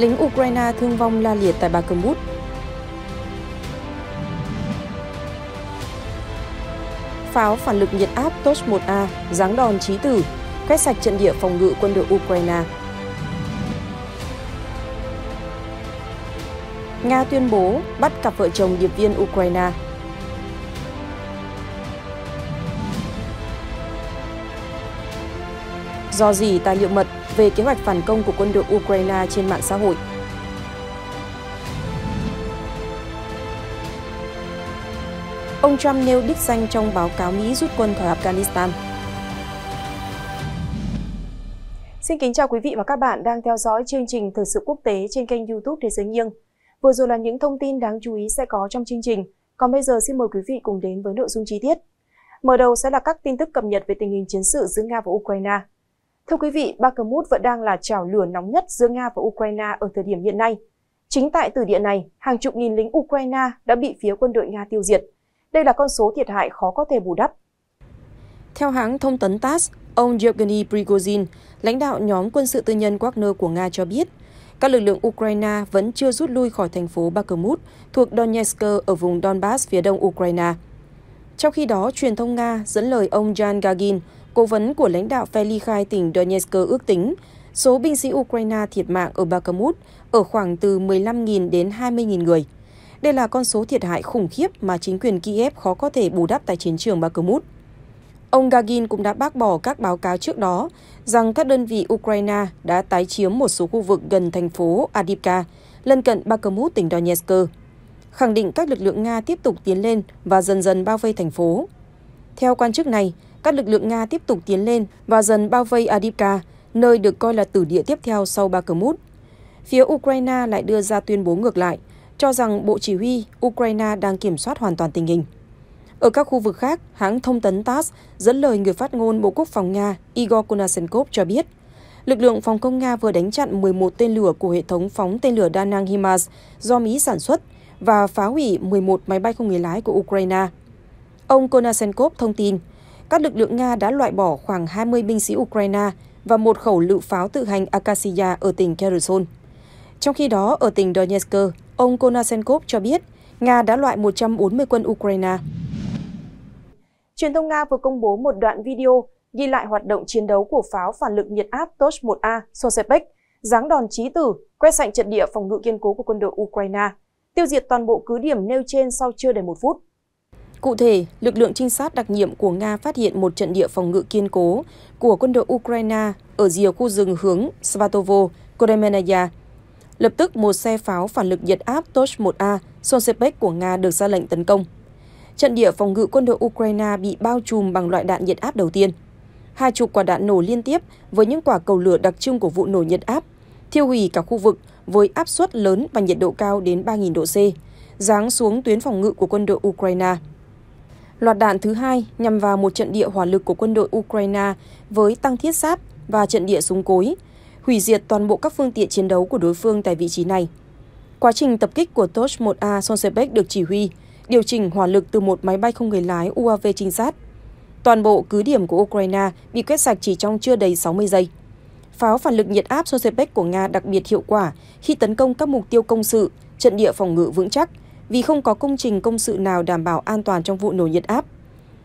lính Ukraine thương vong la liệt tại Bakhmut. Pháo phản lực nhiệt áp Tosh-1A giáng đòn chí tử, quét sạch trận địa phòng ngự quân đội Ukraine. Nga tuyên bố bắt cặp vợ chồng điệp viên Ukraine. Do gì tài liệu mật về kế hoạch phản công của quân đội Ukraine trên mạng xã hội. Ông Trump nêu đích danh trong báo cáo Mỹ rút quân khỏi Afghanistan. Xin kính chào quý vị và các bạn đang theo dõi chương trình Thời sự quốc tế trên kênh youtube Thế giới nghiêng. Vừa rồi là những thông tin đáng chú ý sẽ có trong chương trình. Còn bây giờ xin mời quý vị cùng đến với nội dung chi tiết. Mở đầu sẽ là các tin tức cập nhật về tình hình chiến sự giữa Nga và Ukraine. Thưa quý vị, Bakhmut vẫn đang là trào lửa nóng nhất giữa Nga và Ukraine ở thời điểm hiện nay. Chính tại từ địa này, hàng chục nghìn lính Ukraine đã bị phía quân đội Nga tiêu diệt. Đây là con số thiệt hại khó có thể bù đắp. Theo hãng thông tấn TASS, ông Yevgeny Prigozhin, lãnh đạo nhóm quân sự tư nhân Wagner của Nga cho biết, các lực lượng Ukraine vẫn chưa rút lui khỏi thành phố Bakhmut thuộc Donetsk ở vùng Donbass phía đông Ukraine. Trong khi đó, truyền thông Nga dẫn lời ông Jan Gagin, cố vấn của lãnh đạo phe ly khai tỉnh Donetsk ước tính số binh sĩ Ukraine thiệt mạng ở Bakhmut ở khoảng từ 15.000 đến 20.000 người. Đây là con số thiệt hại khủng khiếp mà chính quyền Kiev khó có thể bù đắp tại chiến trường Bakhmut. Ông Gagin cũng đã bác bỏ các báo cáo trước đó rằng các đơn vị Ukraine đã tái chiếm một số khu vực gần thành phố Adivka, lân cận Bakhmut tỉnh Donetsk, khẳng định các lực lượng Nga tiếp tục tiến lên và dần dần bao vây thành phố. Theo quan chức này, các lực lượng Nga tiếp tục tiến lên và dần bao vây Adivka, nơi được coi là tử địa tiếp theo sau Bakhmut. Phía Ukraine lại đưa ra tuyên bố ngược lại, cho rằng Bộ Chỉ huy Ukraine đang kiểm soát hoàn toàn tình hình. Ở các khu vực khác, hãng thông tấn TASS dẫn lời người phát ngôn Bộ Quốc phòng Nga Igor Konashenkov cho biết, lực lượng phòng không Nga vừa đánh chặn 11 tên lửa của hệ thống phóng tên lửa đa năng HIMARS do Mỹ sản xuất và phá hủy 11 máy bay không người lái của Ukraine. Ông Konashenkov thông tin, các lực lượng Nga đã loại bỏ khoảng 20 binh sĩ Ukraine và một khẩu lựu pháo tự hành Akassia ở tỉnh Kherson. Trong khi đó, ở tỉnh Donetsk, ông Konasenkov cho biết Nga đã loại 140 quân Ukraine. Truyền thông Nga vừa công bố một đoạn video ghi lại hoạt động chiến đấu của pháo phản lực nhiệt áp Tosh-1A Sosepec, giáng đòn chí tử, quét sạch trận địa phòng ngự kiên cố của quân đội Ukraine, tiêu diệt toàn bộ cứ điểm nêu trên sau chưa đầy một phút. Cụ thể, lực lượng trinh sát đặc nhiệm của Nga phát hiện một trận địa phòng ngự kiên cố của quân đội Ukraine ở rìa khu rừng hướng Svatovo, Kremenaya. Lập tức, một xe pháo phản lực nhiệt áp Tosh-1A Soncepec của Nga được ra lệnh tấn công. Trận địa phòng ngự quân đội Ukraine bị bao trùm bằng loại đạn nhiệt áp đầu tiên. Hai chục quả đạn nổ liên tiếp với những quả cầu lửa đặc trưng của vụ nổ nhiệt áp, thiêu hủy cả khu vực với áp suất lớn và nhiệt độ cao đến 3.000 độ C, giáng xuống tuyến phòng ngự của quân đội Ukraine. Loạt đạn thứ hai nhằm vào một trận địa hỏa lực của quân đội Ukraine với tăng thiết giáp và trận địa súng cối, hủy diệt toàn bộ các phương tiện chiến đấu của đối phương tại vị trí này. Quá trình tập kích của Tosh 1A Sonsebeck được chỉ huy, điều chỉnh hỏa lực từ một máy bay không người lái UAV trinh sát. Toàn bộ cứ điểm của Ukraine bị quét sạch chỉ trong chưa đầy 60 giây. Pháo phản lực nhiệt áp Sonsebeck của Nga đặc biệt hiệu quả khi tấn công các mục tiêu công sự, trận địa phòng ngự vững chắc – vì không có công trình công sự nào đảm bảo an toàn trong vụ nổ nhiệt áp.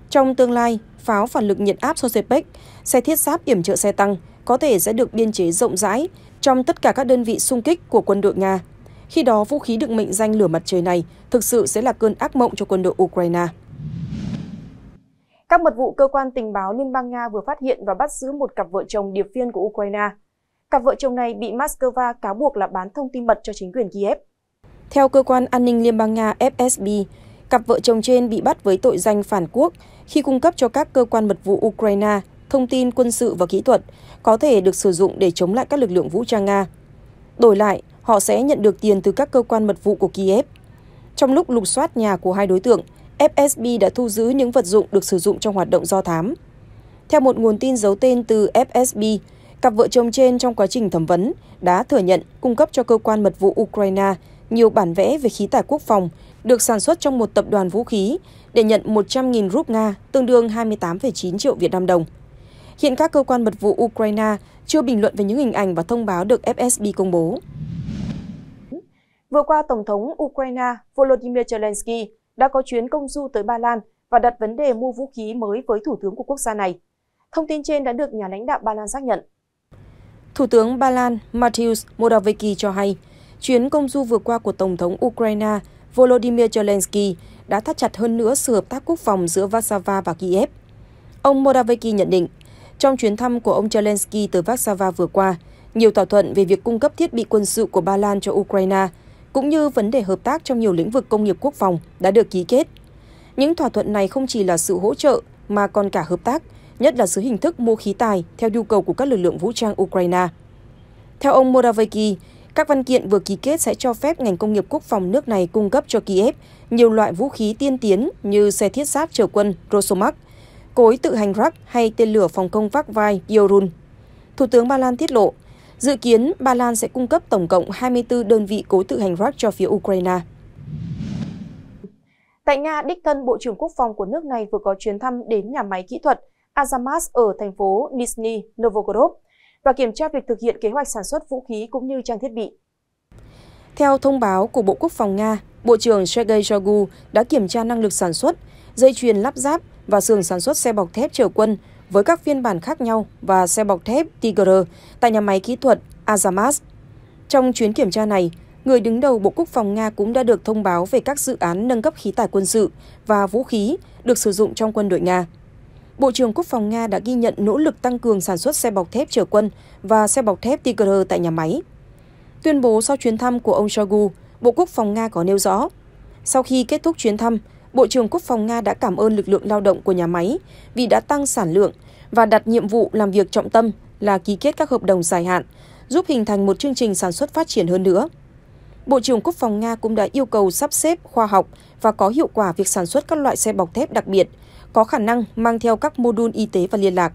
Trong tương lai, pháo phản lực nhiệt áp Sosepec, xe thiết giáp yểm trợ xe tăng có thể sẽ được biên chế rộng rãi trong tất cả các đơn vị xung kích của quân đội Nga. Khi đó, vũ khí được mệnh danh lửa mặt trời này thực sự sẽ là cơn ác mộng cho quân đội Ukraine. Các mật vụ cơ quan tình báo Liên bang Nga vừa phát hiện và bắt giữ một cặp vợ chồng điệp viên của Ukraine. Cặp vợ chồng này bị Moscow cáo buộc là bán thông tin mật cho chính quyền Kiev. Theo cơ quan an ninh Liên bang Nga FSB, cặp vợ chồng trên bị bắt với tội danh phản quốc khi cung cấp cho các cơ quan mật vụ Ukraine thông tin quân sự và kỹ thuật có thể được sử dụng để chống lại các lực lượng vũ trang Nga. Đổi lại, họ sẽ nhận được tiền từ các cơ quan mật vụ của Kiev. Trong lúc lục soát nhà của hai đối tượng, FSB đã thu giữ những vật dụng được sử dụng trong hoạt động do thám. Theo một nguồn tin giấu tên từ FSB, cặp vợ chồng trên trong quá trình thẩm vấn đã thừa nhận cung cấp cho cơ quan mật vụ Ukraine nhiều bản vẽ về khí tải quốc phòng được sản xuất trong một tập đoàn vũ khí để nhận 100.000 rúp Nga, tương đương 28,9 triệu Việt Nam đồng. Hiện các cơ quan mật vụ Ukraine chưa bình luận về những hình ảnh và thông báo được FSB công bố. Vừa qua, Tổng thống Ukraine Volodymyr Zelensky đã có chuyến công du tới Ba Lan và đặt vấn đề mua vũ khí mới với thủ tướng của quốc gia này. Thông tin trên đã được nhà lãnh đạo Ba Lan xác nhận. Thủ tướng Ba Lan Mateusz Morawiecki cho hay, Chuyến công du vừa qua của Tổng thống Ukraine Volodymyr Zelensky đã thắt chặt hơn nữa sự hợp tác quốc phòng giữa Warsaw và Kiev. Ông Moravecki nhận định, trong chuyến thăm của ông Zelensky tới Warsaw vừa qua, nhiều thỏa thuận về việc cung cấp thiết bị quân sự của Ba Lan cho Ukraine, cũng như vấn đề hợp tác trong nhiều lĩnh vực công nghiệp quốc phòng đã được ký kết. Những thỏa thuận này không chỉ là sự hỗ trợ mà còn cả hợp tác, nhất là dưới hình thức mua khí tài theo nhu cầu của các lực lượng vũ trang Ukraine. Theo ông Moravecki, các văn kiện vừa ký kết sẽ cho phép ngành công nghiệp quốc phòng nước này cung cấp cho Kiev nhiều loại vũ khí tiên tiến như xe thiết giáp chở quân Rosomak, cối tự hành Rak hay tên lửa phòng không vác vai Yorun. Thủ tướng Ba Lan tiết lộ, dự kiến Ba Lan sẽ cung cấp tổng cộng 24 đơn vị cối tự hành Rak cho phía Ukraine. Tại Nga, đích thân Bộ trưởng Quốc phòng của nước này vừa có chuyến thăm đến nhà máy kỹ thuật Azamas ở thành phố Nizhny Novgorod và kiểm tra việc thực hiện kế hoạch sản xuất vũ khí cũng như trang thiết bị. Theo thông báo của Bộ Quốc phòng Nga, Bộ trưởng Sergei Shoigu đã kiểm tra năng lực sản xuất, dây chuyền lắp ráp và xưởng sản xuất xe bọc thép chở quân với các phiên bản khác nhau và xe bọc thép Tigr tại nhà máy kỹ thuật Azamas. Trong chuyến kiểm tra này, người đứng đầu Bộ Quốc phòng Nga cũng đã được thông báo về các dự án nâng cấp khí tài quân sự và vũ khí được sử dụng trong quân đội Nga. Bộ trưởng Quốc phòng Nga đã ghi nhận nỗ lực tăng cường sản xuất xe bọc thép chở quân và xe bọc thép Tigr tại nhà máy. Tuyên bố sau chuyến thăm của ông Shoigu, Bộ Quốc phòng Nga có nêu rõ, sau khi kết thúc chuyến thăm, Bộ trưởng Quốc phòng Nga đã cảm ơn lực lượng lao động của nhà máy vì đã tăng sản lượng và đặt nhiệm vụ làm việc trọng tâm là ký kết các hợp đồng dài hạn, giúp hình thành một chương trình sản xuất phát triển hơn nữa. Bộ trưởng Quốc phòng Nga cũng đã yêu cầu sắp xếp khoa học và có hiệu quả việc sản xuất các loại xe bọc thép đặc biệt – có khả năng mang theo các mô đun y tế và liên lạc.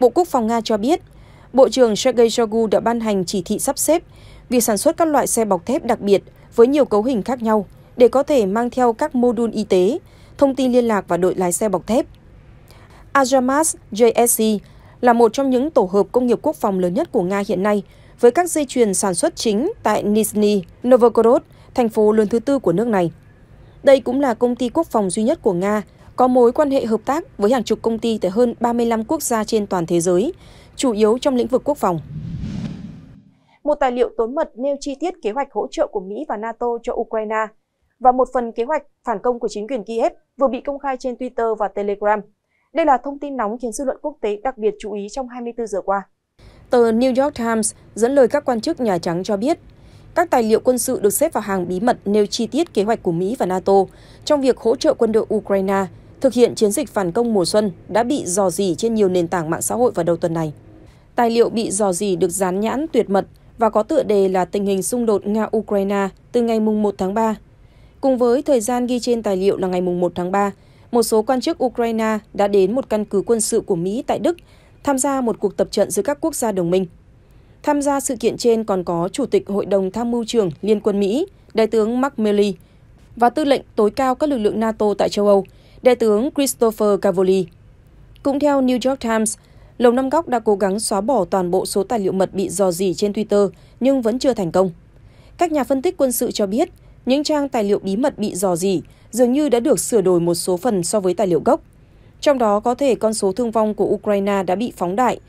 Bộ Quốc phòng Nga cho biết, Bộ trưởng Sergei Shoigu đã ban hành chỉ thị sắp xếp việc sản xuất các loại xe bọc thép đặc biệt với nhiều cấu hình khác nhau để có thể mang theo các mô đun y tế, thông tin liên lạc và đội lái xe bọc thép. Ajamas JSC là một trong những tổ hợp công nghiệp quốc phòng lớn nhất của Nga hiện nay, với các dây chuyền sản xuất chính tại Nizhny Novgorod, thành phố lớn thứ tư của nước này. Đây cũng là công ty quốc phòng duy nhất của Nga có mối quan hệ hợp tác với hàng chục công ty tại hơn 35 quốc gia trên toàn thế giới, chủ yếu trong lĩnh vực quốc phòng. Một tài liệu tối mật nêu chi tiết kế hoạch hỗ trợ của Mỹ và NATO cho Ukraine và một phần kế hoạch phản công của chính quyền Kiev vừa bị công khai trên Twitter và Telegram. Đây là thông tin nóng khiến dư luận quốc tế đặc biệt chú ý trong 24 giờ qua. Tờ New York Times dẫn lời các quan chức Nhà Trắng cho biết, các tài liệu quân sự được xếp vào hàng bí mật nêu chi tiết kế hoạch của Mỹ và NATO trong việc hỗ trợ quân đội Ukraine thực hiện chiến dịch phản công mùa xuân đã bị dò dỉ trên nhiều nền tảng mạng xã hội vào đầu tuần này. Tài liệu bị dò dỉ được dán nhãn tuyệt mật và có tựa đề là tình hình xung đột Nga-Ukraine từ ngày 1 tháng 3. Cùng với thời gian ghi trên tài liệu là ngày 1 tháng 3, một số quan chức Ukraine đã đến một căn cứ quân sự của Mỹ tại Đức tham gia một cuộc tập trận giữa các quốc gia đồng minh. Tham gia sự kiện trên còn có Chủ tịch Hội đồng Tham mưu trưởng Liên quân Mỹ, Đại tướng Mark Milley và tư lệnh tối cao các lực lượng NATO tại châu Âu – đại tướng Christopher Cavoli. Cũng theo New York Times, Lầu Năm Góc đã cố gắng xóa bỏ toàn bộ số tài liệu mật bị dò dỉ trên Twitter nhưng vẫn chưa thành công. Các nhà phân tích quân sự cho biết, những trang tài liệu bí mật bị dò dỉ dường như đã được sửa đổi một số phần so với tài liệu gốc. Trong đó có thể con số thương vong của Ukraine đã bị phóng đại,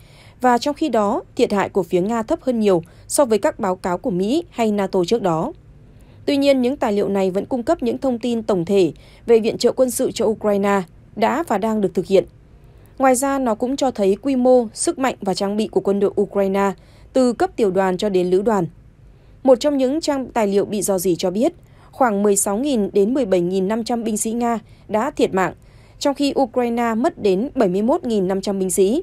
và trong khi đó thiệt hại của phía Nga thấp hơn nhiều so với các báo cáo của Mỹ hay NATO trước đó. Tuy nhiên, những tài liệu này vẫn cung cấp những thông tin tổng thể về viện trợ quân sự cho Ukraine đã và đang được thực hiện. Ngoài ra, nó cũng cho thấy quy mô, sức mạnh và trang bị của quân đội Ukraine từ cấp tiểu đoàn cho đến lữ đoàn. Một trong những trang tài liệu bị dò dỉ cho biết, khoảng 16.000 đến 17.500 binh sĩ Nga đã thiệt mạng, trong khi Ukraine mất đến 71.500 binh sĩ.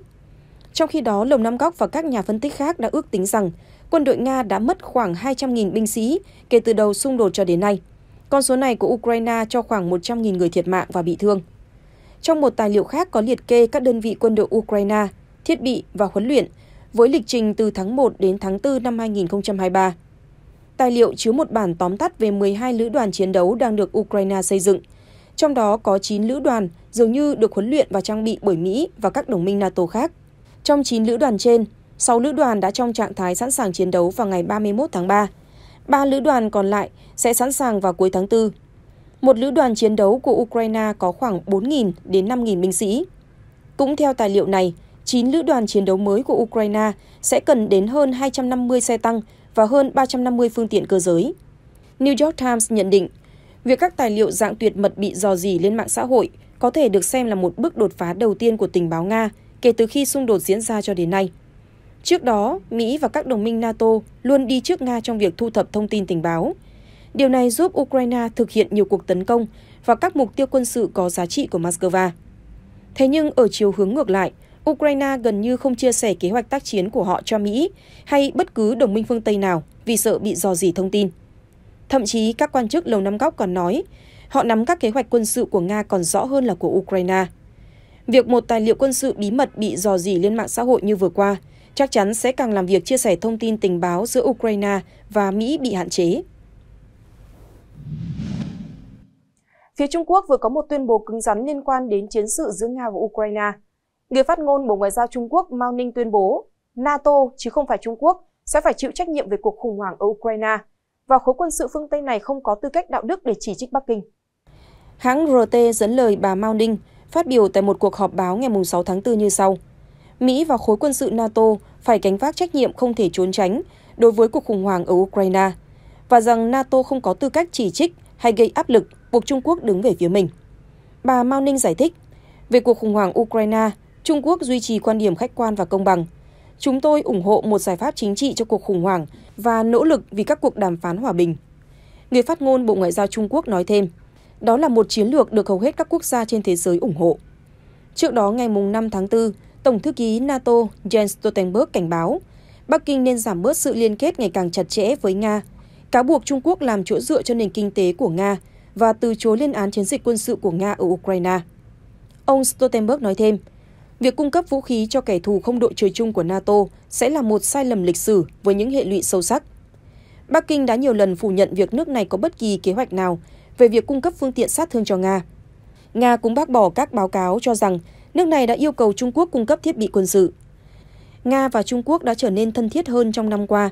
Trong khi đó, Lồng Năm Góc và các nhà phân tích khác đã ước tính rằng quân đội Nga đã mất khoảng 200.000 binh sĩ kể từ đầu xung đột cho đến nay. Con số này của Ukraine cho khoảng 100.000 người thiệt mạng và bị thương. Trong một tài liệu khác có liệt kê các đơn vị quân đội Ukraine, thiết bị và huấn luyện với lịch trình từ tháng 1 đến tháng 4 năm 2023. Tài liệu chứa một bản tóm tắt về 12 lữ đoàn chiến đấu đang được Ukraine xây dựng, trong đó có 9 lữ đoàn dường như được huấn luyện và trang bị bởi Mỹ và các đồng minh NATO khác. Trong 9 lữ đoàn trên, 6 lữ đoàn đã trong trạng thái sẵn sàng chiến đấu vào ngày 31 tháng 3. 3 lữ đoàn còn lại sẽ sẵn sàng vào cuối tháng 4. Một lữ đoàn chiến đấu của Ukraine có khoảng 4.000 đến 5.000 binh sĩ. Cũng theo tài liệu này, 9 lữ đoàn chiến đấu mới của Ukraine sẽ cần đến hơn 250 xe tăng và hơn 350 phương tiện cơ giới. New York Times nhận định, việc các tài liệu dạng tuyệt mật bị dò dỉ lên mạng xã hội có thể được xem là một bước đột phá đầu tiên của tình báo Nga kể từ khi xung đột diễn ra cho đến nay. Trước đó, Mỹ và các đồng minh NATO luôn đi trước Nga trong việc thu thập thông tin tình báo. Điều này giúp Ukraine thực hiện nhiều cuộc tấn công và các mục tiêu quân sự có giá trị của Moscow. Thế nhưng ở chiều hướng ngược lại, Ukraine gần như không chia sẻ kế hoạch tác chiến của họ cho Mỹ hay bất cứ đồng minh phương Tây nào vì sợ bị dò dỉ thông tin. Thậm chí các quan chức Lầu Năm Góc còn nói họ nắm các kế hoạch quân sự của Nga còn rõ hơn là của Ukraine. Việc một tài liệu quân sự bí mật bị dò dỉ lên mạng xã hội như vừa qua – chắc chắn sẽ càng làm việc chia sẻ thông tin tình báo giữa Ukraine và Mỹ bị hạn chế. Phía Trung Quốc vừa có một tuyên bố cứng rắn liên quan đến chiến sự giữa Nga và Ukraine. Người phát ngôn Bộ Ngoại giao Trung Quốc Mao Ninh tuyên bố, NATO chứ không phải Trung Quốc sẽ phải chịu trách nhiệm về cuộc khủng hoảng ở Ukraine và khối quân sự phương Tây này không có tư cách đạo đức để chỉ trích Bắc Kinh. Hãng RT dẫn lời bà Mao Ninh phát biểu tại một cuộc họp báo ngày 6 tháng 4 như sau – Mỹ và khối quân sự NATO phải gánh vác trách nhiệm không thể trốn tránh đối với cuộc khủng hoảng ở Ukraine và rằng NATO không có tư cách chỉ trích hay gây áp lực buộc Trung Quốc đứng về phía mình. Bà Mao Ninh giải thích, về cuộc khủng hoảng Ukraine, Trung Quốc duy trì quan điểm khách quan và công bằng. Chúng tôi ủng hộ một giải pháp chính trị cho cuộc khủng hoảng và nỗ lực vì các cuộc đàm phán hòa bình. Người phát ngôn Bộ Ngoại giao Trung Quốc nói thêm, đó là một chiến lược được hầu hết các quốc gia trên thế giới ủng hộ. Trước đó ngày 5 tháng 4, Tổng thư ký NATO Jens Stoltenberg cảnh báo Bắc Kinh nên giảm bớt sự liên kết ngày càng chặt chẽ với Nga, cáo buộc Trung Quốc làm chỗ dựa cho nền kinh tế của Nga và từ chối lên án chiến dịch quân sự của Nga ở Ukraine. Ông Stoltenberg nói thêm, việc cung cấp vũ khí cho kẻ thù không đội trời chung của NATO sẽ là một sai lầm lịch sử với những hệ lụy sâu sắc. Bắc Kinh đã nhiều lần phủ nhận việc nước này có bất kỳ kế hoạch nào về việc cung cấp phương tiện sát thương cho Nga. Nga cũng bác bỏ các báo cáo cho rằng nước này đã yêu cầu Trung Quốc cung cấp thiết bị quân sự. Nga và Trung Quốc đã trở nên thân thiết hơn trong năm qua.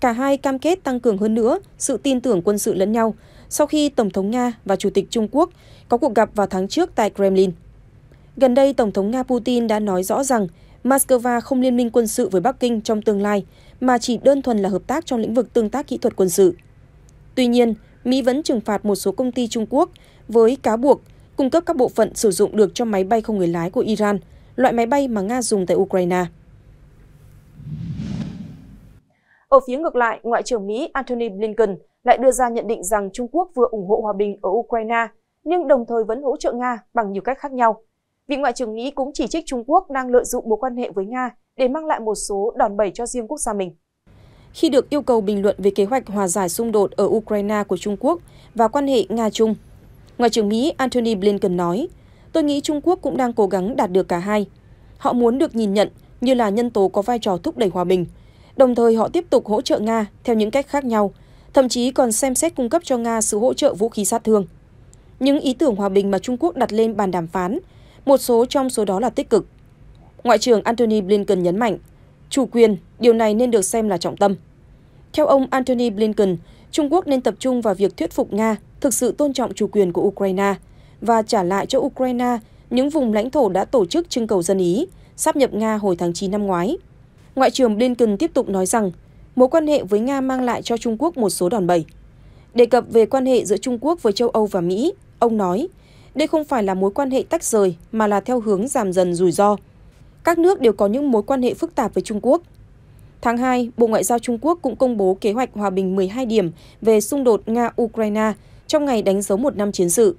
Cả hai cam kết tăng cường hơn nữa sự tin tưởng quân sự lẫn nhau sau khi Tổng thống Nga và Chủ tịch Trung Quốc có cuộc gặp vào tháng trước tại Kremlin. Gần đây, Tổng thống Nga Putin đã nói rõ rằng Moscow không liên minh quân sự với Bắc Kinh trong tương lai, mà chỉ đơn thuần là hợp tác trong lĩnh vực tương tác kỹ thuật quân sự. Tuy nhiên, Mỹ vẫn trừng phạt một số công ty Trung Quốc với cáo buộc cung cấp các bộ phận sử dụng được cho máy bay không người lái của Iran, loại máy bay mà Nga dùng tại Ukraine. Ở phía ngược lại, Ngoại trưởng Mỹ Antony Blinken lại đưa ra nhận định rằng Trung Quốc vừa ủng hộ hòa bình ở Ukraine, nhưng đồng thời vẫn hỗ trợ Nga bằng nhiều cách khác nhau. Vị Ngoại trưởng Mỹ cũng chỉ trích Trung Quốc đang lợi dụng mối quan hệ với Nga để mang lại một số đòn bẩy cho riêng quốc gia mình. Khi được yêu cầu bình luận về kế hoạch hòa giải xung đột ở Ukraine của Trung Quốc và quan hệ Nga-Trung, ngoại trưởng Mỹ Antony Blinken nói, tôi nghĩ Trung Quốc cũng đang cố gắng đạt được cả hai. Họ muốn được nhìn nhận như là nhân tố có vai trò thúc đẩy hòa bình, đồng thời họ tiếp tục hỗ trợ Nga theo những cách khác nhau, thậm chí còn xem xét cung cấp cho Nga sự hỗ trợ vũ khí sát thương. Những ý tưởng hòa bình mà Trung Quốc đặt lên bàn đàm phán, một số trong số đó là tích cực. Ngoại trưởng Antony Blinken nhấn mạnh, chủ quyền, điều này nên được xem là trọng tâm. Theo ông Antony Blinken, Trung Quốc nên tập trung vào việc thuyết phục Nga thực sự tôn trọng chủ quyền của ukraine và trả lại cho ukraine những vùng lãnh thổ đã tổ chức trưng cầu dân ý sắp nhập nga hồi tháng chín năm ngoái ngoại trưởng blinken tiếp tục nói rằng mối quan hệ với nga mang lại cho trung quốc một số đòn bẩy đề cập về quan hệ giữa trung quốc với châu âu và mỹ ông nói đây không phải là mối quan hệ tách rời mà là theo hướng giảm dần rủi ro các nước đều có những mối quan hệ phức tạp với Trung Quốc. Tháng 2, Bộ Ngoại giao Trung Quốc cũng công bố kế hoạch hòa bình 12 điểm về xung đột Nga-Ukraine trong ngày đánh dấu một năm chiến sự.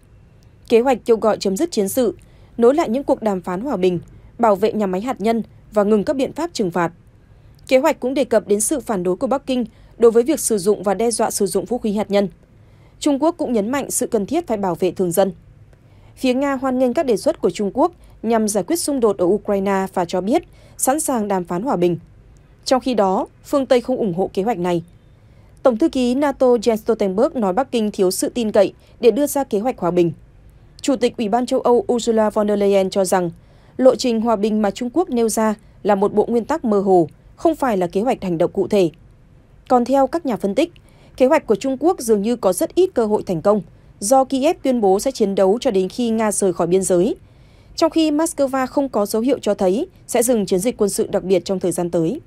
Kế hoạch kêu gọi chấm dứt chiến sự, nối lại những cuộc đàm phán hòa bình, bảo vệ nhà máy hạt nhân và ngừng các biện pháp trừng phạt. Kế hoạch cũng đề cập đến sự phản đối của Bắc Kinh đối với việc sử dụng và đe dọa sử dụng vũ khí hạt nhân. Trung Quốc cũng nhấn mạnh sự cần thiết phải bảo vệ thường dân. Phía Nga hoan nghênh các đề xuất của Trung Quốc nhằm giải quyết xung đột ở Ukraine và cho biết sẵn sàng đàm phán hòa bình. Trong khi đó, phương Tây không ủng hộ kế hoạch này Tổng thư ký NATO Jens Stoltenberg nói Bắc Kinh thiếu sự tin cậy để đưa ra kế hoạch hòa bình. Chủ tịch Ủy ban châu Âu Ursula von der Leyen cho rằng lộ trình hòa bình mà Trung Quốc nêu ra là một bộ nguyên tắc mơ hồ, không phải là kế hoạch hành động cụ thể. Còn theo các nhà phân tích, kế hoạch của Trung Quốc dường như có rất ít cơ hội thành công do Kiev tuyên bố sẽ chiến đấu cho đến khi Nga rời khỏi biên giới, trong khi Moscow không có dấu hiệu cho thấy sẽ dừng chiến dịch quân sự đặc biệt trong thời gian tới.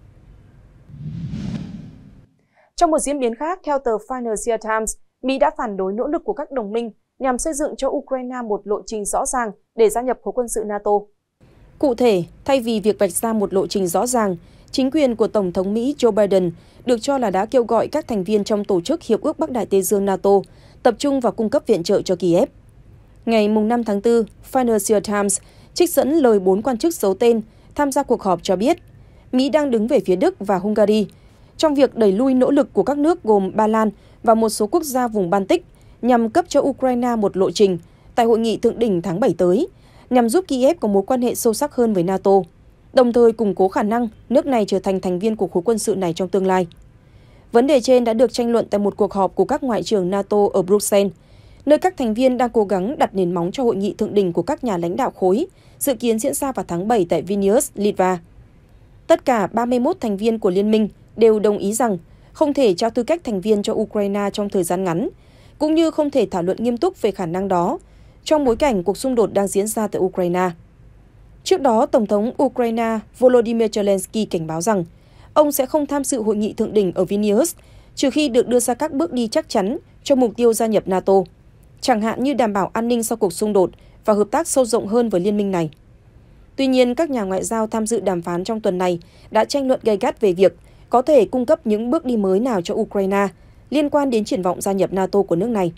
Trong một diễn biến khác, theo tờ Financial Times, Mỹ đã phản đối nỗ lực của các đồng minh nhằm xây dựng cho Ukraine một lộ trình rõ ràng để gia nhập khối quân sự NATO. Cụ thể, thay vì việc vạch ra một lộ trình rõ ràng, chính quyền của Tổng thống Mỹ Joe Biden được cho là đã kêu gọi các thành viên trong Tổ chức Hiệp ước Bắc Đại Tây Dương NATO tập trung vào cung cấp viện trợ cho Kiev. Ngày 5 tháng 4, Financial Times trích dẫn lời bốn quan chức giấu tên tham gia cuộc họp cho biết Mỹ đang đứng về phía Đức và Hungary trong việc đẩy lùi nỗ lực của các nước gồm ba lan và một số quốc gia vùng baltic nhằm cấp cho ukraine một lộ trình tại hội nghị thượng đỉnh tháng bảy tới nhằm giúp kiev có mối quan hệ sâu sắc hơn với nato đồng thời củng cố khả năng nước này trở thành thành viên của khối quân sự này trong tương lai vấn đề trên đã được tranh luận tại một cuộc họp của các ngoại trưởng nato ở bruxelles nơi các thành viên đang cố gắng đặt nền móng cho hội nghị thượng đỉnh của các nhà lãnh đạo khối, dự kiến diễn ra vào tháng 7 tại Vilnius, Litva. Tất cả 31 thành viên của liên minh đều đồng ý rằng không thể trao tư cách thành viên cho Ukraine trong thời gian ngắn, cũng như không thể thảo luận nghiêm túc về khả năng đó trong bối cảnh cuộc xung đột đang diễn ra tại Ukraine. Trước đó, Tổng thống Ukraine Volodymyr Zelensky cảnh báo rằng ông sẽ không tham dự hội nghị thượng đỉnh ở Vilnius trừ khi được đưa ra các bước đi chắc chắn cho mục tiêu gia nhập NATO, chẳng hạn như đảm bảo an ninh sau cuộc xung đột và hợp tác sâu rộng hơn với liên minh này. Tuy nhiên, các nhà ngoại giao tham dự đàm phán trong tuần này đã tranh luận gay gắt về việc có thể cung cấp những bước đi mới nào cho Ukraine liên quan đến triển vọng gia nhập NATO của nước này.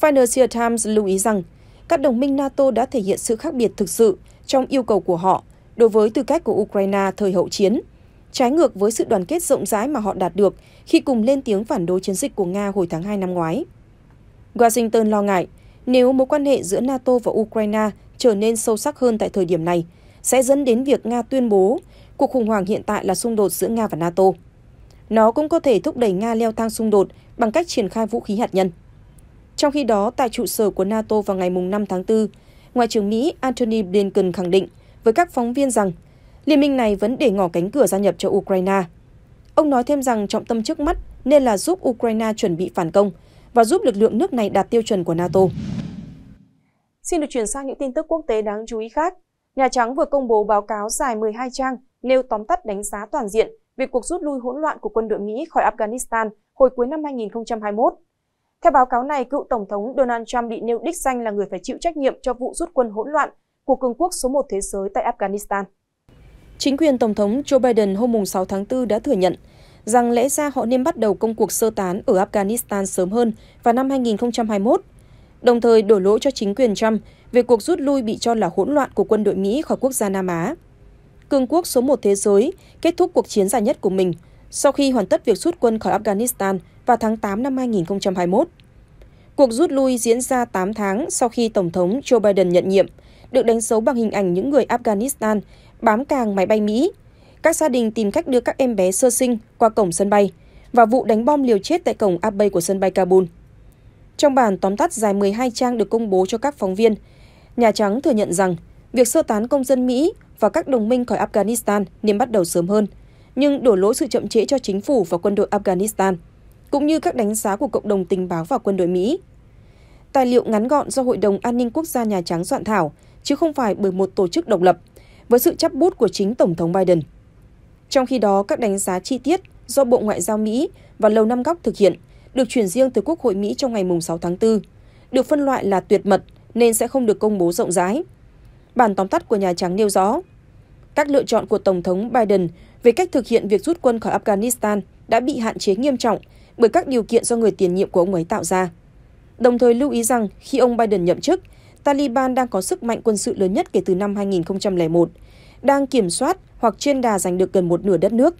Financial Times lưu ý rằng các đồng minh NATO đã thể hiện sự khác biệt thực sự trong yêu cầu của họ đối với tư cách của Ukraine thời hậu chiến, trái ngược với sự đoàn kết rộng rãi mà họ đạt được khi cùng lên tiếng phản đối chiến dịch của Nga hồi tháng 2 năm ngoái. Washington lo ngại nếu mối quan hệ giữa NATO và Ukraine trở nên sâu sắc hơn tại thời điểm này, sẽ dẫn đến việc Nga tuyên bố cuộc khủng hoảng hiện tại là xung đột giữa Nga và NATO. Nó cũng có thể thúc đẩy Nga leo thang xung đột bằng cách triển khai vũ khí hạt nhân. Trong khi đó, tại trụ sở của NATO vào ngày 5 tháng 4, Ngoại trưởng Mỹ Antony Blinken khẳng định với các phóng viên rằng liên minh này vẫn để ngỏ cánh cửa gia nhập cho Ukraine. Ông nói thêm rằng trọng tâm trước mắt nên là giúp Ukraine chuẩn bị phản công và giúp lực lượng nước này đạt tiêu chuẩn của NATO. Xin được chuyển sang những tin tức quốc tế đáng chú ý khác. Nhà Trắng vừa công bố báo cáo dài 12 trang nêu tóm tắt đánh giá toàn diện về cuộc rút lui hỗn loạn của quân đội Mỹ khỏi Afghanistan hồi cuối năm 2021. Theo báo cáo này, cựu Tổng thống Donald Trump bị nêu đích danh là người phải chịu trách nhiệm cho vụ rút quân hỗn loạn của cường quốc số một thế giới tại Afghanistan. Chính quyền Tổng thống Joe Biden hôm 6 tháng 4 đã thừa nhận rằng lẽ ra họ nên bắt đầu công cuộc sơ tán ở Afghanistan sớm hơn vào năm 2021, đồng thời đổ lỗi cho chính quyền Trump về cuộc rút lui bị cho là hỗn loạn của quân đội Mỹ khỏi quốc gia Nam Á cường quốc số một thế giới kết thúc cuộc chiến dài nhất của mình sau khi hoàn tất việc rút quân khỏi Afghanistan vào tháng 8 năm 2021. Cuộc rút lui diễn ra 8 tháng sau khi Tổng thống Joe Biden nhận nhiệm, được đánh dấu bằng hình ảnh những người Afghanistan bám càng máy bay Mỹ. Các gia đình tìm cách đưa các em bé sơ sinh qua cổng sân bay và vụ đánh bom liều chết tại cổng Abbey của sân bay Kabul. Trong bản tóm tắt dài 12 trang được công bố cho các phóng viên, Nhà Trắng thừa nhận rằng việc sơ tán công dân mỹ và các đồng minh khỏi afghanistan nên bắt đầu sớm hơn nhưng đổ lỗi sự chậm trễ cho chính phủ và quân đội afghanistan cũng như các đánh giá của cộng đồng tình báo và quân đội mỹ tài liệu ngắn gọn do hội đồng an ninh quốc gia nhà trắng soạn thảo chứ không phải bởi một tổ chức độc lập với sự chấp bút của chính tổng thống biden trong khi đó các đánh giá chi tiết do bộ ngoại giao mỹ và lầu năm góc thực hiện được chuyển riêng từ quốc hội mỹ trong ngày 6 tháng 4 được phân loại là tuyệt mật nên sẽ không được công bố rộng rãi bản tóm tắt của Nhà Trắng nêu rõ, các lựa chọn của Tổng thống Biden về cách thực hiện việc rút quân khỏi Afghanistan đã bị hạn chế nghiêm trọng bởi các điều kiện do người tiền nhiệm của ông ấy tạo ra. Đồng thời lưu ý rằng khi ông Biden nhậm chức, Taliban đang có sức mạnh quân sự lớn nhất kể từ năm 2001, đang kiểm soát hoặc trên đà giành được gần một nửa đất nước.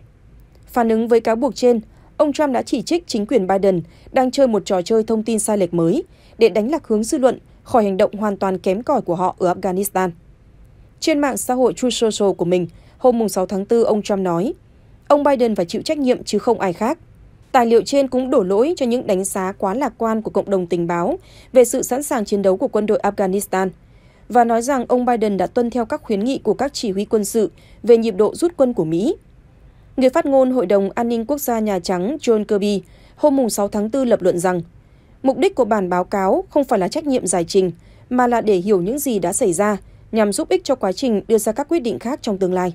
Phản ứng với cáo buộc trên, ông Trump đã chỉ trích chính quyền Biden đang chơi một trò chơi thông tin sai lệch mới để đánh lạc hướng dư luận khỏi hành động hoàn toàn kém cỏi của họ ở Afghanistan. Trên mạng xã hội True Social của mình, hôm 6 tháng 4, ông Trump nói, ông Biden phải chịu trách nhiệm chứ không ai khác. Tài liệu trên cũng đổ lỗi cho những đánh giá quá lạc quan của cộng đồng tình báo về sự sẵn sàng chiến đấu của quân đội Afghanistan và nói rằng ông Biden đã tuân theo các khuyến nghị của các chỉ huy quân sự về nhịp độ rút quân của Mỹ. Người phát ngôn Hội đồng An ninh Quốc gia Nhà Trắng John Kirby hôm 6 tháng 4 lập luận rằng mục đích của bản báo cáo không phải là trách nhiệm giải trình mà là để hiểu những gì đã xảy ra nhằm giúp ích cho quá trình đưa ra các quyết định khác trong tương lai.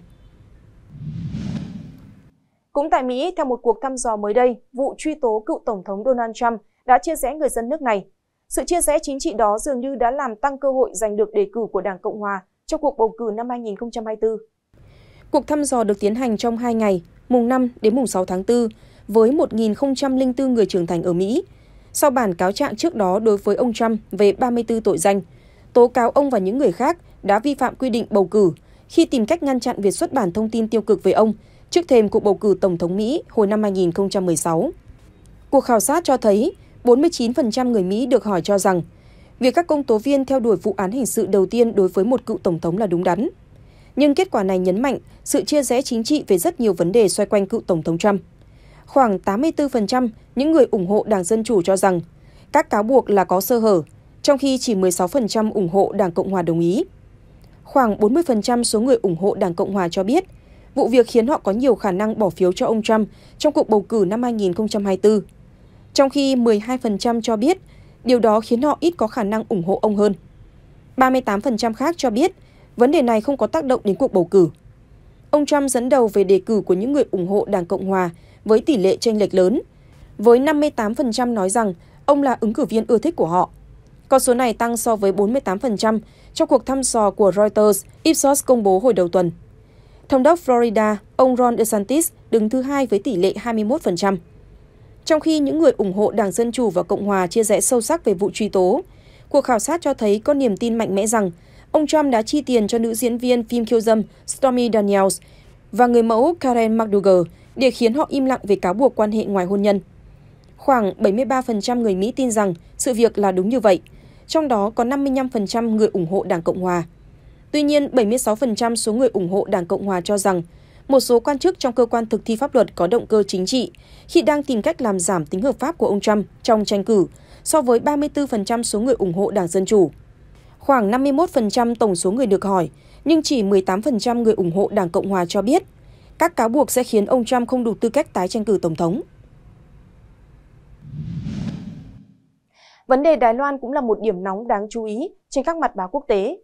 Cũng tại Mỹ, theo một cuộc thăm dò mới đây, vụ truy tố cựu Tổng thống Donald Trump đã chia rẽ người dân nước này. Sự chia rẽ chính trị đó dường như đã làm tăng cơ hội giành được đề cử của Đảng Cộng Hòa trong cuộc bầu cử năm 2024. Cuộc thăm dò được tiến hành trong 2 ngày, mùng 5 đến mùng 6 tháng 4, với 1.004 người trưởng thành ở Mỹ, sau bản cáo trạng trước đó đối với ông Trump về 34 tội danh – tố cáo ông và những người khác đã vi phạm quy định bầu cử khi tìm cách ngăn chặn việc xuất bản thông tin tiêu cực về ông trước thềm cuộc bầu cử Tổng thống Mỹ hồi năm 2016. Cuộc khảo sát cho thấy 49% người Mỹ được hỏi cho rằng việc các công tố viên theo đuổi vụ án hình sự đầu tiên đối với một cựu tổng thống là đúng đắn. Nhưng kết quả này nhấn mạnh sự chia rẽ chính trị về rất nhiều vấn đề xoay quanh cựu tổng thống Trump. Khoảng 84% những người ủng hộ Đảng Dân Chủ cho rằng các cáo buộc là có sơ hở trong khi chỉ 16% ủng hộ Đảng Cộng hòa đồng ý. Khoảng 40% số người ủng hộ Đảng Cộng hòa cho biết vụ việc khiến họ có nhiều khả năng bỏ phiếu cho ông Trump trong cuộc bầu cử năm 2024, trong khi 12% cho biết điều đó khiến họ ít có khả năng ủng hộ ông hơn. 38% khác cho biết vấn đề này không có tác động đến cuộc bầu cử. Ông Trump dẫn đầu về đề cử của những người ủng hộ Đảng Cộng Hòa với tỷ lệ tranh lệch lớn, với 58% nói rằng ông là ứng cử viên ưa thích của họ. Con số này tăng so với 48% trong cuộc thăm dò của Reuters, Ipsos công bố hồi đầu tuần. Thống đốc Florida, ông Ron DeSantis đứng thứ hai với tỷ lệ 21%. Trong khi những người ủng hộ Đảng Dân Chủ và Cộng Hòa chia rẽ sâu sắc về vụ truy tố, cuộc khảo sát cho thấy có niềm tin mạnh mẽ rằng ông Trump đã chi tiền cho nữ diễn viên phim khiêu dâm Stormy Daniels và người mẫu Karen McDougal để khiến họ im lặng về cáo buộc quan hệ ngoài hôn nhân. Khoảng 73% người Mỹ tin rằng sự việc là đúng như vậy trong đó có 55% người ủng hộ Đảng Cộng Hòa. Tuy nhiên, 76% số người ủng hộ Đảng Cộng Hòa cho rằng một số quan chức trong cơ quan thực thi pháp luật có động cơ chính trị khi đang tìm cách làm giảm tính hợp pháp của ông Trump trong tranh cử so với 34% số người ủng hộ Đảng Dân Chủ. Khoảng 51% tổng số người được hỏi, nhưng chỉ 18% người ủng hộ Đảng Cộng Hòa cho biết các cáo buộc sẽ khiến ông Trump không đủ tư cách tái tranh cử Tổng thống. Vấn đề Đài Loan cũng là một điểm nóng đáng chú ý trên các mặt báo quốc tế.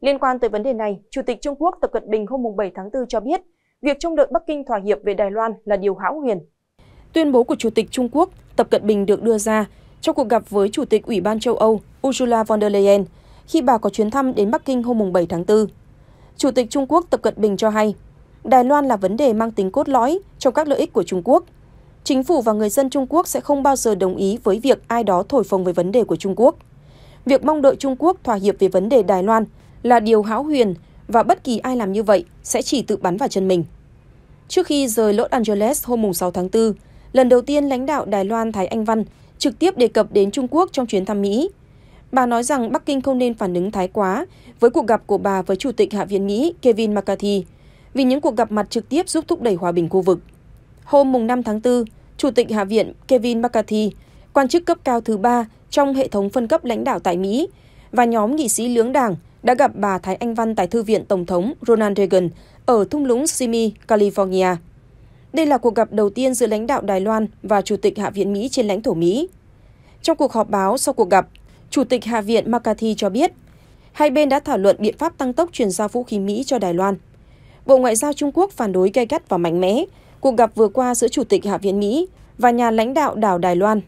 Liên quan tới vấn đề này, Chủ tịch Trung Quốc Tập Cận Bình hôm 7 tháng 4 cho biết, việc trông đợi Bắc Kinh thỏa hiệp về Đài Loan là điều hão huyền. Tuyên bố của Chủ tịch Trung Quốc Tập Cận Bình được đưa ra trong cuộc gặp với Chủ tịch Ủy ban châu Âu Ursula von der Leyen khi bà có chuyến thăm đến Bắc Kinh hôm 7 tháng 4. Chủ tịch Trung Quốc Tập Cận Bình cho hay, Đài Loan là vấn đề mang tính cốt lõi trong các lợi ích của Trung Quốc – Chính phủ và người dân Trung Quốc sẽ không bao giờ đồng ý với việc ai đó thổi phồng về vấn đề của Trung Quốc. Việc mong đợi Trung Quốc thỏa hiệp về vấn đề Đài Loan là điều hão huyền và bất kỳ ai làm như vậy sẽ chỉ tự bắn vào chân mình. Trước khi rời Los Angeles hôm 6 tháng 4, lần đầu tiên lãnh đạo Đài Loan Thái Anh Văn trực tiếp đề cập đến Trung Quốc trong chuyến thăm Mỹ. Bà nói rằng Bắc Kinh không nên phản ứng thái quá với cuộc gặp của bà với Chủ tịch Hạ viện Mỹ Kevin McCarthy vì những cuộc gặp mặt trực tiếp giúp thúc đẩy hòa bình khu vực. Hôm 5 tháng 4, Chủ tịch Hạ viện Kevin McCarthy, quan chức cấp cao thứ ba trong hệ thống phân cấp lãnh đạo tại Mỹ, và nhóm nghị sĩ lưỡng đảng đã gặp bà Thái Anh Văn tại Thư viện Tổng thống Ronald Reagan ở thung lũng Simi, California. Đây là cuộc gặp đầu tiên giữa lãnh đạo Đài Loan và Chủ tịch Hạ viện Mỹ trên lãnh thổ Mỹ. Trong cuộc họp báo sau cuộc gặp, Chủ tịch Hạ viện McCarthy cho biết, hai bên đã thảo luận biện pháp tăng tốc chuyển giao vũ khí Mỹ cho Đài Loan. Bộ Ngoại giao Trung Quốc phản đối gay gắt và mạnh mẽ cuộc gặp vừa qua giữa Chủ tịch Hạ viện Mỹ và nhà lãnh đạo đảo Đài Loan.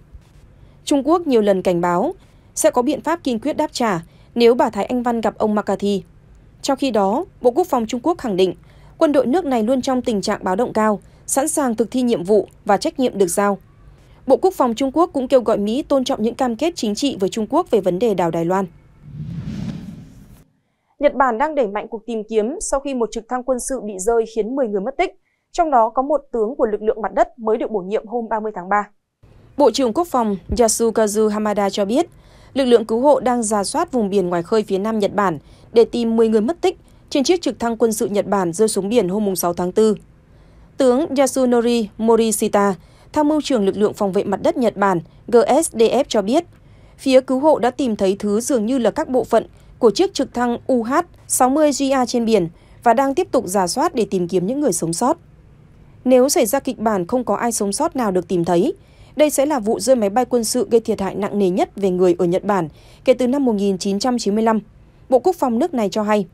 Trung Quốc nhiều lần cảnh báo sẽ có biện pháp kiên quyết đáp trả nếu bà Thái Anh Văn gặp ông McCarthy. Trong khi đó, Bộ Quốc phòng Trung Quốc khẳng định quân đội nước này luôn trong tình trạng báo động cao, sẵn sàng thực thi nhiệm vụ và trách nhiệm được giao. Bộ Quốc phòng Trung Quốc cũng kêu gọi Mỹ tôn trọng những cam kết chính trị với Trung Quốc về vấn đề đảo Đài Loan. Nhật Bản đang đẩy mạnh cuộc tìm kiếm sau khi một trực thăng quân sự bị rơi khiến 10 người mất tích trong đó có một tướng của lực lượng mặt đất mới được bổ nhiệm hôm 30 tháng 3. Bộ trưởng Quốc phòng Yasukazu Hamada cho biết, lực lượng cứu hộ đang giả soát vùng biển ngoài khơi phía nam Nhật Bản để tìm 10 người mất tích trên chiếc trực thăng quân sự Nhật Bản rơi xuống biển hôm 6 tháng 4. Tướng Yasunori Morishita, tham mưu trưởng lực lượng phòng vệ mặt đất Nhật Bản GSDF cho biết, phía cứu hộ đã tìm thấy thứ dường như là các bộ phận của chiếc trực thăng UH-60GA trên biển và đang tiếp tục giả soát để tìm kiếm những người sống sót. Nếu xảy ra kịch bản không có ai sống sót nào được tìm thấy, đây sẽ là vụ rơi máy bay quân sự gây thiệt hại nặng nề nhất về người ở Nhật Bản kể từ năm 1995, Bộ Quốc phòng nước này cho hay.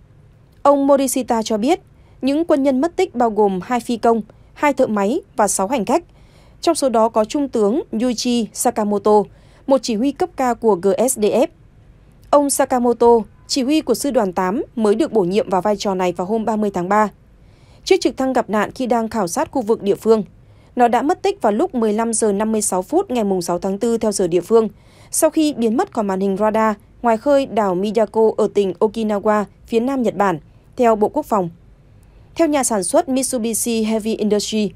Ông Morishita cho biết, những quân nhân mất tích bao gồm hai phi công, hai thợ máy và sáu hành khách. Trong số đó có Trung tướng Yuichi Sakamoto, một chỉ huy cấp cao của GSDF. Ông Sakamoto, chỉ huy của sư đoàn 8 mới được bổ nhiệm vào vai trò này vào hôm 30 tháng 3. Chiếc trực thăng gặp nạn khi đang khảo sát khu vực địa phương. Nó đã mất tích vào lúc 15 giờ 56 phút ngày 6 tháng 4 theo giờ địa phương, sau khi biến mất khỏi màn hình radar ngoài khơi đảo Miyako ở tỉnh Okinawa, phía nam Nhật Bản, theo Bộ Quốc phòng. Theo nhà sản xuất Mitsubishi Heavy Industry,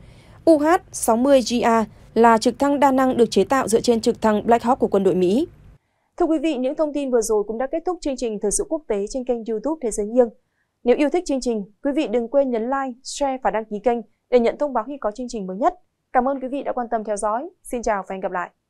UH-60GA là trực thăng đa năng được chế tạo dựa trên trực thăng Black Hawk của quân đội Mỹ. Thưa quý vị, những thông tin vừa rồi cũng đã kết thúc chương trình Thời sự quốc tế trên kênh youtube Thế giới nghiêng. Nếu yêu thích chương trình, quý vị đừng quên nhấn like, share và đăng ký kênh để nhận thông báo khi có chương trình mới nhất. Cảm ơn quý vị đã quan tâm theo dõi. Xin chào và hẹn gặp lại.